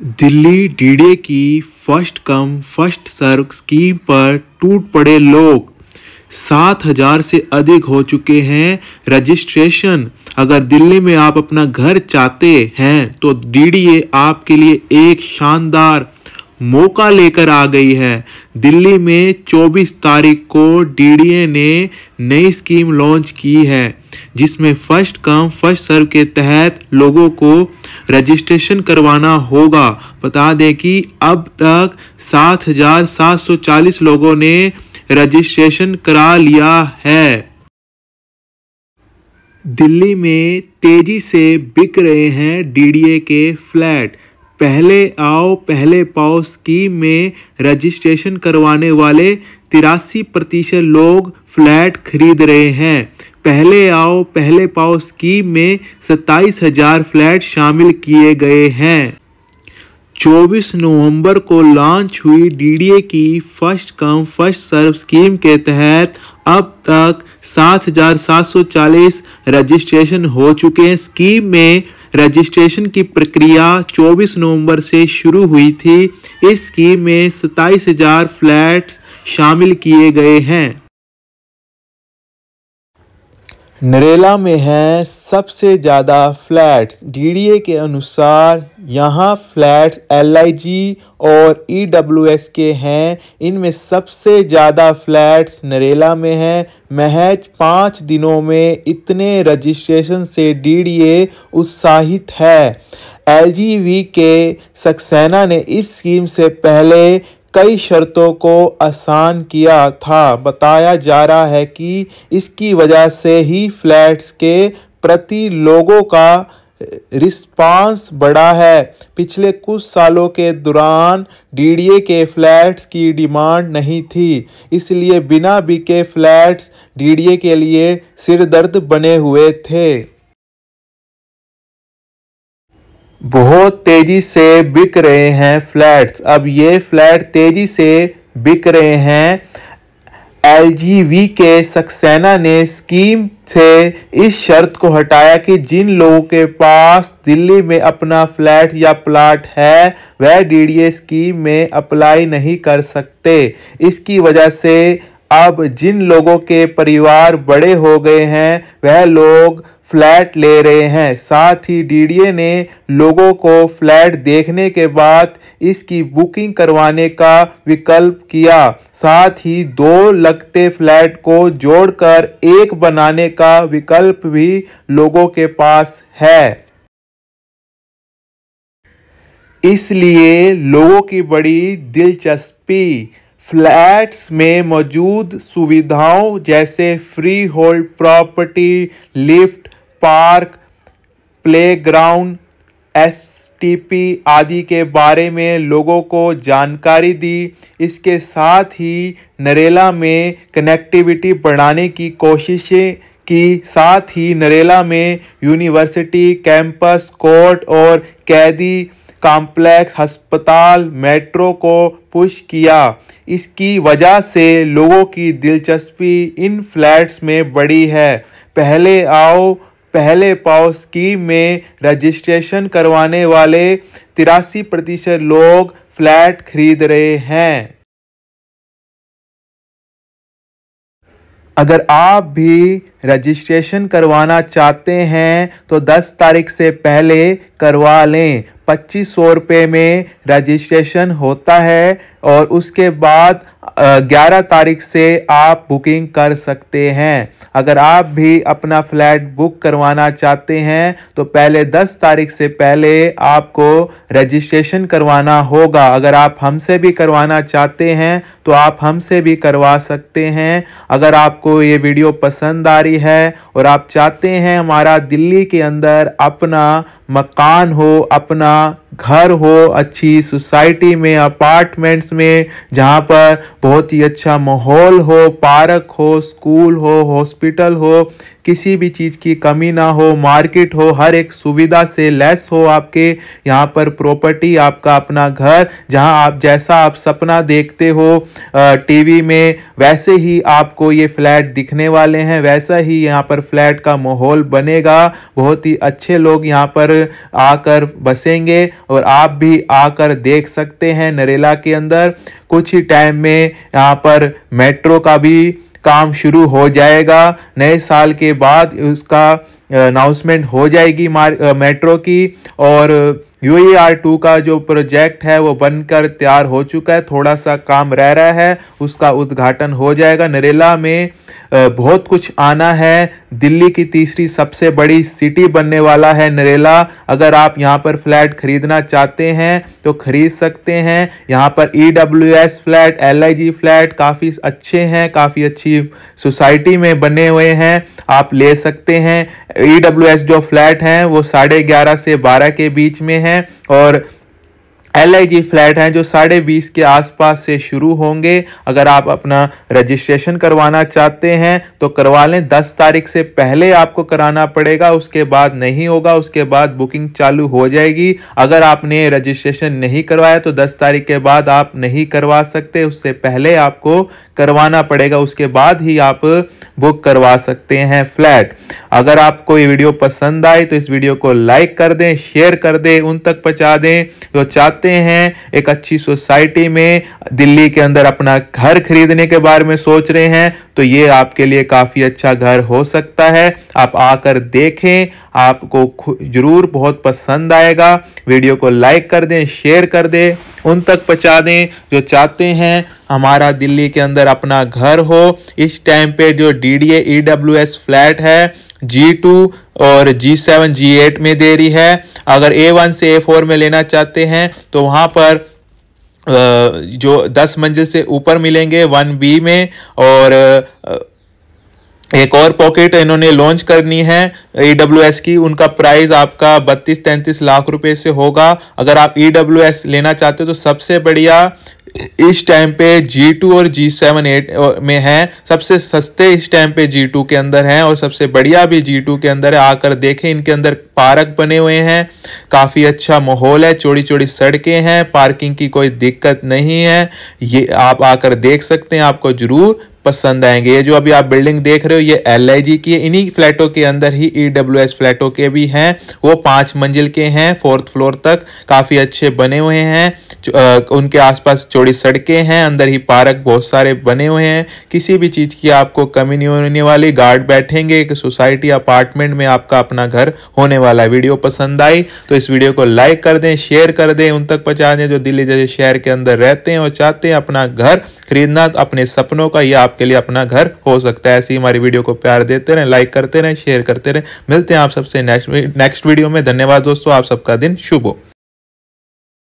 Delhi DDA की first come first serve scheme पर टूट पड़े लोग सात हजार से अधिक हो चुके हैं रजिस्ट्रेशन अगर दिल्ली में आप अपना घर चाहते हैं तो डीडीए आपके लिए एक शानदार मौका लेकर आ गई है दिल्ली में 24 तारीख को डीडीए ने नई स्कीम लॉन्च की है जिसमें फर्स्ट कम फर्स्ट सर्व के तहत लोगों को रजिस्ट्रेशन करवाना होगा बता दें कि अब तक 7,740 लोगों ने रजिस्ट्रेशन करा लिया है दिल्ली में तेजी से बिक रहे हैं डीडीए के फ्लैट पहले आओ पहले पाओ स्कीम में रजिस्ट्रेशन करवाने वाले तिरासी प्रतिशत लोग फ्लैट खरीद रहे हैं पहले आओ पहले पाओ स्कीम में सत्ताईस हजार फ्लैट शामिल किए गए हैं 24 नवंबर को लॉन्च हुई डीडीए की first come first serve scheme के तहत अब तक 7,740 रजिस्ट्रेशन हो चुके हैं स्कीम में रजिस्ट्रेशन की प्रक्रिया 24 नवंबर से शुरू हुई थी इस स्कीम में 27,000 फ्लैट्स शामिल किए गए हैं नरेला में हैं सबसे ज़्यादा फ्लैट्स डीडीए के अनुसार यहाँ फ्लैट्स एलआईजी और ईडब्ल्यूएस e के हैं इनमें सबसे ज़्यादा फ्लैट्स नरेला में हैं महज पाँच दिनों में इतने रजिस्ट्रेशन से डीडीए उत्साहित है एलजीवी के सक्सेना ने इस स्कीम से पहले कई शर्तों को आसान किया था बताया जा रहा है कि इसकी वजह से ही फ्लैट्स के प्रति लोगों का रिस्पांस बढ़ा है पिछले कुछ सालों के दौरान डीडीए के फ्लैट्स की डिमांड नहीं थी इसलिए बिना बिके फ्लैट्स डीडीए के लिए सिरदर्द बने हुए थे बहुत तेज़ी से बिक रहे हैं फ्लैट्स अब ये फ्लैट तेज़ी से बिक रहे हैं एल जी वी के सक्सेना ने स्कीम से इस शर्त को हटाया कि जिन लोगों के पास दिल्ली में अपना फ्लैट या प्लाट है वह डीडीए स्कीम में अप्लाई नहीं कर सकते इसकी वजह से अब जिन लोगों के परिवार बड़े हो गए हैं वह लोग फ्लैट ले रहे हैं साथ ही डीडीए ने लोगों को फ्लैट देखने के बाद इसकी बुकिंग करवाने का विकल्प किया साथ ही दो लगते फ्लैट को जोड़कर एक बनाने का विकल्प भी लोगों के पास है इसलिए लोगों की बड़ी दिलचस्पी फ्लैट्स में मौजूद सुविधाओं जैसे freehold property lift park playground पी आदि के बारे में लोगों को जानकारी दी इसके साथ ही नरेला में कनेक्टिविटी बढ़ाने की कोशिशें की साथ ही नरेला में यूनिवर्सिटी कैंपस कोर्ट और कैदी कॉम्प्लेक्स अस्पताल मेट्रो को पुश किया इसकी वजह से लोगों की दिलचस्पी इन फ्लैट्स में बढ़ी है पहले आओ पहले पाओ स्कीम में रजिस्ट्रेशन करवाने वाले तिरासी प्रतिशत लोग फ्लैट खरीद रहे हैं अगर आप भी रजिस्ट्रेशन करवाना चाहते हैं तो 10 तारीख से पहले करवा लें पच्चीस सौ रुपये में रजिस्ट्रेशन होता है और उसके बाद ग्यारह तारीख से आप बुकिंग कर सकते हैं अगर आप भी अपना फ्लैट बुक करवाना चाहते हैं तो पहले दस तारीख से पहले आपको रजिस्ट्रेशन करवाना होगा अगर आप हमसे भी करवाना चाहते हैं तो आप हमसे भी करवा सकते हैं अगर आपको ये वीडियो पसंद आ रही रही है और आप चाहते हैं हमारा दिल्ली के अंदर अपना मकान हो अपना घर हो अच्छी सोसाइटी में अपार्टमेंट्स में जहाँ पर बहुत ही अच्छा माहौल हो पार्क हो स्कूल हो हॉस्पिटल हो किसी भी चीज़ की कमी ना हो मार्केट हो हर एक सुविधा से लेस हो आपके यहाँ पर प्रॉपर्टी आपका अपना घर जहाँ आप जैसा आप सपना देखते हो टीवी में वैसे ही आपको ये फ्लैट दिखने वाले हैं वैसा ही यहाँ पर फ्लैट का माहौल बनेगा बहुत ही अच्छे लोग यहाँ पर आकर बसेंगे और आप भी आकर देख सकते हैं नरेला के अंदर कुछ ही टाइम में यहाँ पर मेट्रो का भी काम शुरू हो जाएगा नए साल के बाद उसका अनाउंसमेंट हो जाएगी मेट्रो की और यू ई आर टू का जो प्रोजेक्ट है वो बनकर तैयार हो चुका है थोड़ा सा काम रह रहा है उसका उद्घाटन हो जाएगा नरेला में बहुत कुछ आना है दिल्ली की तीसरी सबसे बड़ी सिटी बनने वाला है नरेला अगर आप यहाँ पर फ्लैट खरीदना चाहते हैं तो खरीद सकते हैं यहाँ पर E W S flat L I G flat काफ़ी अच्छे हैं काफ़ी अच्छी सोसाइटी में बने हुए हैं आप ले सकते हैं ई जो फ्लैट हैं वो साढ़े ग्यारह से बारह के बीच में हैं और एल आई जी फ्लैट हैं जो साढ़े बीस के आसपास से शुरू होंगे अगर आप अपना रजिस्ट्रेशन करवाना चाहते हैं तो करवा लें दस तारीख से पहले आपको कराना पड़ेगा उसके बाद नहीं होगा उसके बाद बुकिंग चालू हो जाएगी अगर आपने रजिस्ट्रेशन नहीं करवाया तो दस तारीख के बाद आप नहीं करवा सकते उससे पहले आपको करवाना पड़ेगा उसके बाद ही आप बुक करवा सकते हैं फ्लैट अगर आपको ये वीडियो पसंद आए तो इस वीडियो को लाइक कर दें शेयर कर दें उन तक पहुँचा दें जो चाहते चाहते हैं एक अच्छी सोसाइटी में दिल्ली के अंदर अपना घर खरीदने के बारे में सोच रहे हैं तो ये आपके लिए काफ़ी अच्छा घर हो सकता है आप आकर देखें आपको ज़रूर बहुत पसंद आएगा वीडियो को लाइक कर दें शेयर कर दें उन तक पहुँचा दें जो चाहते हैं हमारा दिल्ली के अंदर अपना घर हो इस टाइम पे जो D D A S flat है जी टू और जी सेवन जी एट में दे रही है अगर ए वन से ए फोर में लेना चाहते हैं तो वहाँ पर जो दस मंजिल से ऊपर मिलेंगे वन बी में और एक और पॉकेट इन्होंने लॉन्च करनी है ई की उनका प्राइस आपका बत्तीस तैंतीस लाख रुपए से होगा अगर आप ई e लेना चाहते हो तो सबसे बढ़िया इस टाइम पे G2 और G7 8 में है सबसे सस्ते इस टाइम पे G2 के अंदर हैं और सबसे बढ़िया भी G2 के अंदर है आकर देखें इनके अंदर पार्क बने हुए हैं काफ़ी अच्छा माहौल है चौड़ी चौड़ी सड़कें हैं पार्किंग की कोई दिक्कत नहीं है ये आप आकर देख सकते हैं आपको ज़रूर पसंद आएंगे ये जो अभी आप बिल्डिंग देख रहे हो ये एल की है इन्हीं फ्लैटों के अंदर ही ई e फ्लैटों के भी हैं वो पांच मंजिल के हैं फोर्थ फ्लोर तक काफ़ी अच्छे बने हुए हैं उनके आसपास चौड़ी सड़कें हैं अंदर ही पार्क बहुत सारे बने हुए हैं किसी भी चीज़ की आपको कमी नहीं होने वाली गार्ड बैठेंगे एक सोसाइटी अपार्टमेंट में आपका अपना घर होने वाला है वीडियो पसंद आई तो इस वीडियो को लाइक कर दें शेयर कर दें उन तक पहुँचा दें जो दिल्ली जैसे शहर के अंदर रहते हैं और चाहते हैं अपना घर खरीदना अपने सपनों का यह आप आपके लिए अपना घर हो सकता है ऐसी हमारी वीडियो को प्यार देते रहें लाइक करते रहें शेयर करते रहें मिलते हैं आप सबसे नेक्स्ट नेक्स्ट वीडियो में धन्यवाद दोस्तों आप सबका दिन शुभ हो